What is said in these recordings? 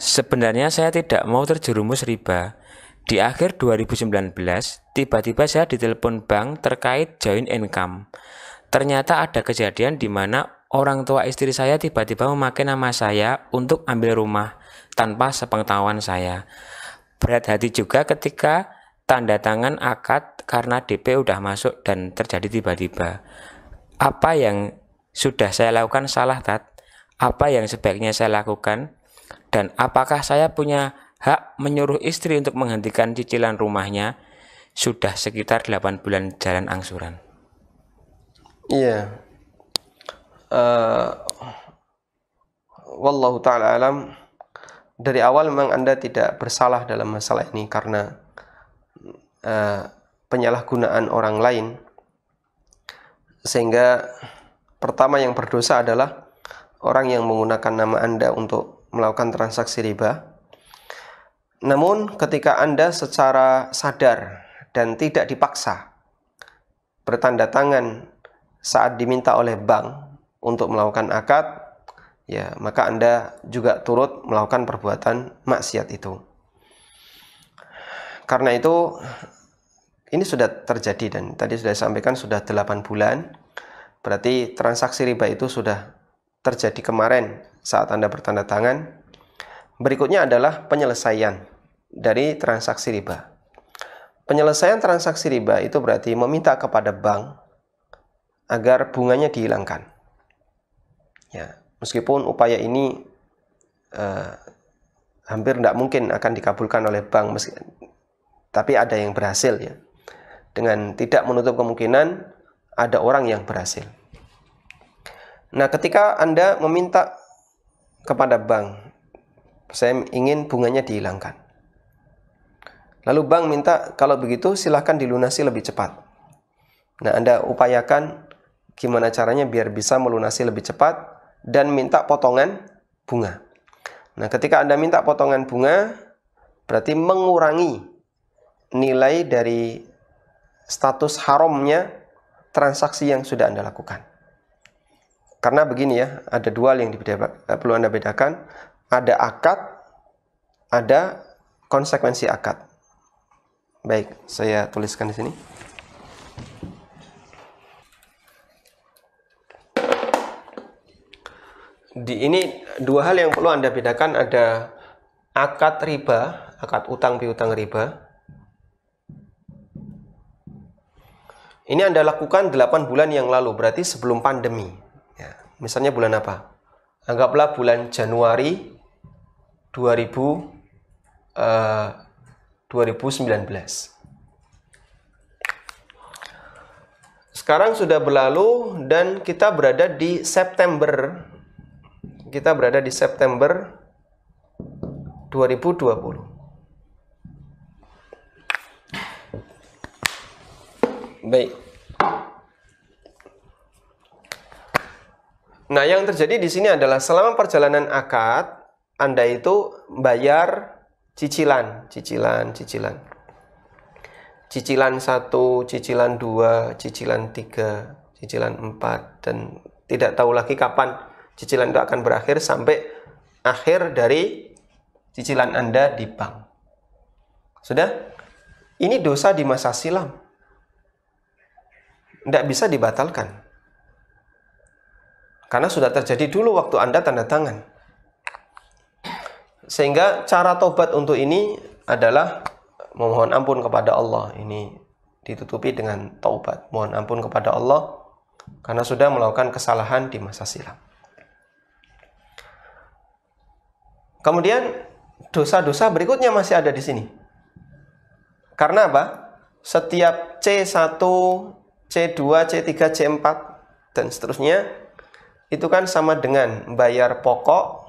Sebenarnya saya tidak mau terjerumus riba. Di akhir 2019, tiba-tiba saya ditelepon bank terkait join income. Ternyata ada kejadian di mana orang tua istri saya tiba-tiba memakai nama saya untuk ambil rumah tanpa sepengetahuan saya. Berat hati juga ketika tanda tangan akad karena DP udah masuk dan terjadi tiba-tiba. Apa yang sudah saya lakukan salah, Tat? Apa yang sebaiknya saya lakukan? Dan apakah saya punya hak menyuruh istri untuk menghentikan cicilan rumahnya? Sudah sekitar 8 bulan jalan angsuran. Iya. Uh, Wallahu taala alam. Dari awal memang Anda tidak bersalah dalam masalah ini karena uh, penyalahgunaan orang lain. Sehingga pertama yang berdosa adalah orang yang menggunakan nama Anda untuk melakukan transaksi riba. Namun ketika Anda secara sadar dan tidak dipaksa bertanda tangan saat diminta oleh bank untuk melakukan akad, ya maka Anda juga turut melakukan perbuatan maksiat itu. Karena itu ini sudah terjadi dan tadi sudah disampaikan sudah 8 bulan. Berarti transaksi riba itu sudah terjadi kemarin saat Anda bertanda tangan. Berikutnya adalah penyelesaian dari transaksi riba. Penyelesaian transaksi riba itu berarti meminta kepada bank agar bunganya dihilangkan. Ya, meskipun upaya ini eh, hampir tidak mungkin akan dikabulkan oleh bank, meski, tapi ada yang berhasil ya. Dengan tidak menutup kemungkinan ada orang yang berhasil. Nah, ketika Anda meminta kepada bank, saya ingin bunganya dihilangkan. Lalu bank minta, kalau begitu silahkan dilunasi lebih cepat. Nah, Anda upayakan gimana caranya biar bisa melunasi lebih cepat dan minta potongan bunga. Nah, ketika Anda minta potongan bunga, berarti mengurangi nilai dari status haramnya transaksi yang sudah Anda lakukan. Karena begini ya, ada dua yang perlu Anda bedakan. Ada akad, ada konsekuensi akad. Baik, saya tuliskan di sini. Di ini dua hal yang perlu Anda bedakan ada akad riba, akad utang piutang riba. Ini Anda lakukan 8 bulan yang lalu, berarti sebelum pandemi. Misalnya bulan apa? Anggaplah bulan Januari 2000 uh, 2019. Sekarang sudah berlalu dan kita berada di September. Kita berada di September 2020. Baik. Nah, yang terjadi di sini adalah selama perjalanan akad, Anda itu bayar cicilan, cicilan, cicilan. Cicilan 1, cicilan dua, cicilan tiga, cicilan empat, dan tidak tahu lagi kapan cicilan itu akan berakhir sampai akhir dari cicilan Anda di bank. Sudah? Ini dosa di masa silam. Tidak bisa dibatalkan karena sudah terjadi dulu waktu Anda tanda tangan. Sehingga cara tobat untuk ini adalah memohon ampun kepada Allah. Ini ditutupi dengan taubat. Mohon ampun kepada Allah karena sudah melakukan kesalahan di masa silam. Kemudian dosa-dosa berikutnya masih ada di sini. Karena apa? Setiap C1, C2, C3, C4 dan seterusnya itu kan sama dengan bayar pokok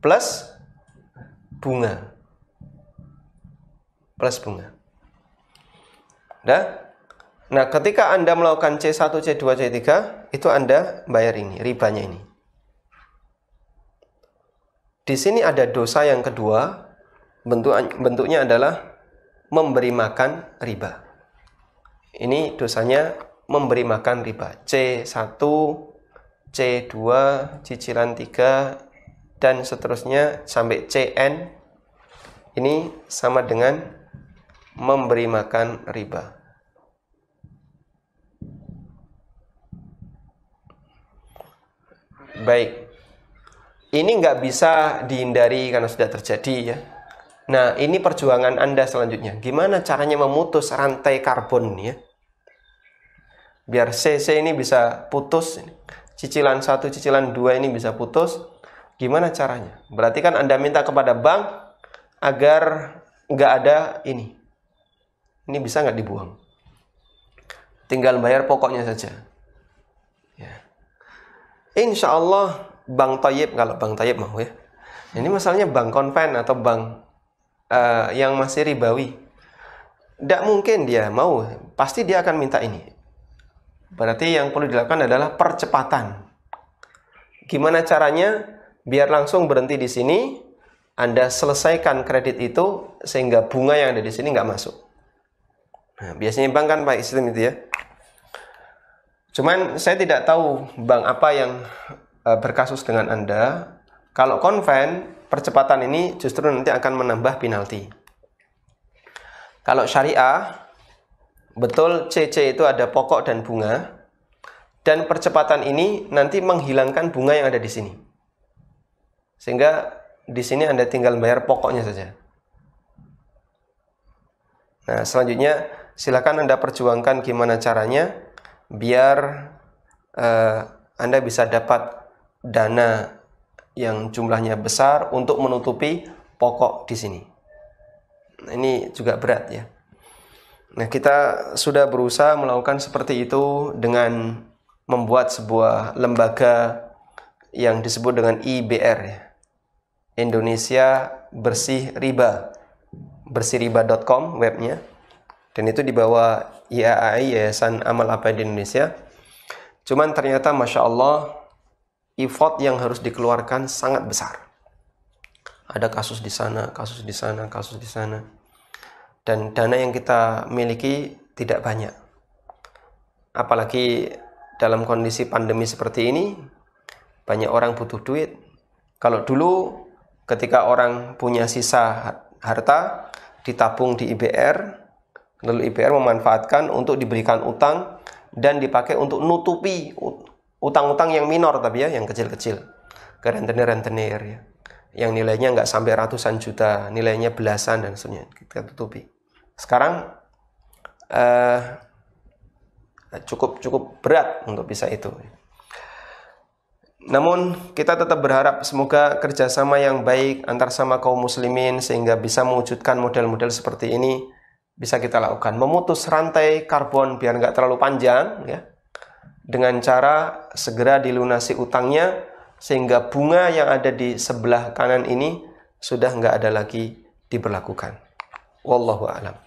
plus bunga. Plus bunga. Dah? Nah, ketika Anda melakukan C1, C2, C3, itu Anda bayar ini, ribanya ini. Di sini ada dosa yang kedua, bentuk, bentuknya adalah memberi makan riba. Ini dosanya memberi makan riba. C1, C2 cicilan 3 dan seterusnya sampai CN ini sama dengan memberi makan riba. Baik, ini nggak bisa dihindari karena sudah terjadi ya. Nah, ini perjuangan Anda selanjutnya. Gimana caranya memutus rantai karbon ya? Biar CC ini bisa putus cicilan satu, cicilan dua ini bisa putus, gimana caranya? Berarti kan Anda minta kepada bank agar nggak ada ini. Ini bisa nggak dibuang? Tinggal bayar pokoknya saja. Ya. Insya Allah Bank Toyib, kalau Bank Toyib mau ya. Ini masalahnya bank konven atau bank uh, eh, yang masih ribawi. Tidak mungkin dia mau, pasti dia akan minta ini. Berarti yang perlu dilakukan adalah percepatan. Gimana caranya? Biar langsung berhenti di sini, Anda selesaikan kredit itu sehingga bunga yang ada di sini nggak masuk. Nah, biasanya bank kan pakai sistem itu ya. Cuman saya tidak tahu bank apa yang e, berkasus dengan Anda. Kalau konven, percepatan ini justru nanti akan menambah penalti. Kalau syariah, Betul CC itu ada pokok dan bunga. Dan percepatan ini nanti menghilangkan bunga yang ada di sini. Sehingga di sini Anda tinggal bayar pokoknya saja. Nah, selanjutnya silakan Anda perjuangkan gimana caranya biar uh, Anda bisa dapat dana yang jumlahnya besar untuk menutupi pokok di sini. Nah, ini juga berat ya. Nah, kita sudah berusaha melakukan seperti itu dengan membuat sebuah lembaga yang disebut dengan IBR ya. Indonesia Bersih Riba. bersihriba.com webnya. Dan itu di bawah IAAI Yayasan Amal Apa di Indonesia. Cuman ternyata Masya Allah effort yang harus dikeluarkan sangat besar. Ada kasus di sana, kasus di sana, kasus di sana dan dana yang kita miliki tidak banyak. Apalagi dalam kondisi pandemi seperti ini, banyak orang butuh duit. Kalau dulu ketika orang punya sisa harta ditabung di IBR, lalu IBR memanfaatkan untuk diberikan utang dan dipakai untuk nutupi utang-utang yang minor tapi ya, yang kecil-kecil ke rentenir-rentenir ya. yang nilainya nggak sampai ratusan juta, nilainya belasan dan sebagainya kita tutupi sekarang eh, cukup cukup berat untuk bisa itu. Namun kita tetap berharap semoga kerjasama yang baik antar sama kaum muslimin sehingga bisa mewujudkan model-model seperti ini bisa kita lakukan. Memutus rantai karbon biar nggak terlalu panjang ya dengan cara segera dilunasi utangnya sehingga bunga yang ada di sebelah kanan ini sudah nggak ada lagi diberlakukan. Wallahu a'lam.